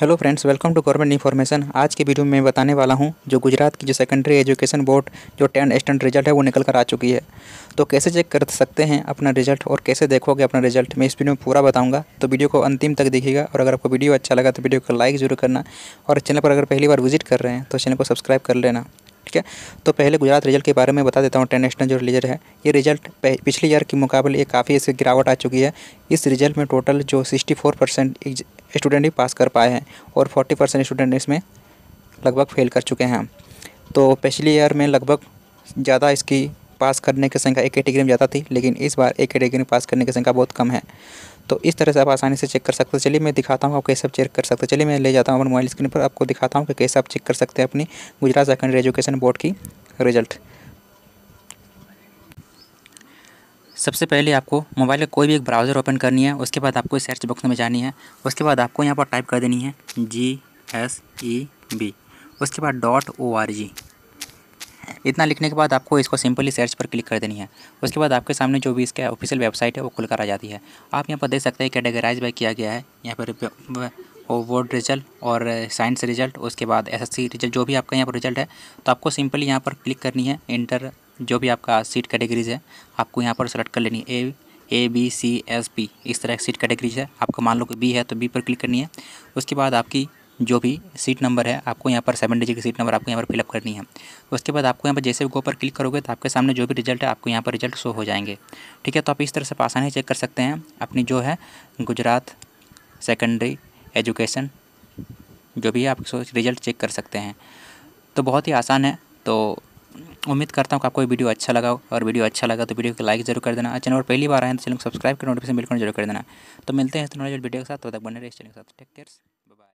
hello friends welcome to government information आज के video में बताने वाला हूं जो गुजरात की जो सेकेंडरी एजुकेशन बोर्ड जो टेन स्टैंड रिजल्ट है वो निकल कर आ चुकी है तो कैसे चेक कर सकते हैं अपना रिजल्ट और कैसे देखोगे अपना रिजल्ट मैं इस वीडियो में पूरा बताऊंगा तो वीडियो को अंतिम तक देखिएगा और अगर आपको वीडियो अच्छा लगा तो वीडियो को लाइक जरूर करना और चैनल पर अगर पहली बार विजिट कर रहे हैं तो चैनल को सब्सक्राइब कर लेना ठीक है तो पहले गुजरात रिजल्ट के बारे में बता देता हूँ नेशनल जो रिजल्ट है ये रिजल्ट पिछले ईयर के मुकाबले ये काफ़ी इसकी गिरावट आ चुकी है इस रिजल्ट में टोटल जो सिक्सटी फोर परसेंट स्टूडेंट ही पास कर पाए हैं और फोर्टी परसेंट स्टूडेंट इसमें लगभग फेल कर चुके हैं तो पिछले ईयर में लगभग ज़्यादा इसकी पास करने की संख्या एक कैटेगरी में ज़्यादा थी लेकिन इस बार एक कैटेगरी में पास करने की संख्या बहुत कम है तो इस तरह से आप आसानी से चेक कर सकते हो चलिए मैं दिखाता हूँ आप कैसे आप चेक कर सकते हो चलिए मैं ले जाता हूँ अपने मोबाइल स्क्रीन पर आपको दिखाता हूँ कि कैसे आप चेक कर सकते हैं अपनी गुजरात सेकेंडरी एजुकेशन बोर्ड की रिजल्ट सबसे पहले आपको मोबाइल का कोई भी एक ब्राउज़र ओपन करनी है उसके बाद आपको सर्च बॉक्स में जानी है उसके बाद आपको यहाँ पर टाइप कर देनी है जी एस ई बी उसके बाद डॉट ओ आर जी इतना लिखने के बाद आपको इसको सिंपली सर्च पर क्लिक कर देनी है उसके बाद आपके सामने जो भी इसका ऑफिशियल वेबसाइट है वो खुल कर आ जाती है आप यहाँ पर देख सकते हैं कैटेगराइज बाई किया गया है यहाँ पर वर्ड रिजल्ट और साइंस रिजल्ट उसके बाद एसएससी रिजल्ट जो भी आपका यहाँ पर रिजल्ट है तो आपको सिंपली यहाँ पर क्लिक करनी है इंटर जो भी आपका सीट कैटेगरीज है आपको यहाँ पर सेलेक्ट कर लेनी है A A B C S P इस तरह की सीट कैटेगरीज है आपको मान लो कि बी है तो बी पर क्लिक करनी है उसके बाद आपकी जो भी सीट नंबर है आपको यहाँ पर सेवन डिजिट की सीट नंबर आपको यहाँ पर फिलअप करनी है उसके बाद आपको यहाँ पर जैसे गो पर क्लिक करोगे तो आपके सामने जो भी रिजल्ट है आपको यहाँ पर रिजल्ट शो हो जाएंगे ठीक है तो आप इस तरह से आसानी चेक कर सकते हैं अपनी जो है गुजरात सेकेंडरी एजुकेशन जो भी है आप रिजल्ट चेक कर सकते हैं तो बहुत ही आसान है तो उम्मीद करता हूँ कि आपको वीडियो अच्छा लगा और वीडियो अच्छा लगा तो वीडियो को लाइक जरूर कर देना चैनल पर पहली बार आए तो चैनल को सब्सक्राइब कर नोटिफिकेशन बिल्कुल जरूर कर देना तो मिलते हैं इस वीडियो के साथ तो तक बने रहे इस चैनल के साथ टेक केयर्स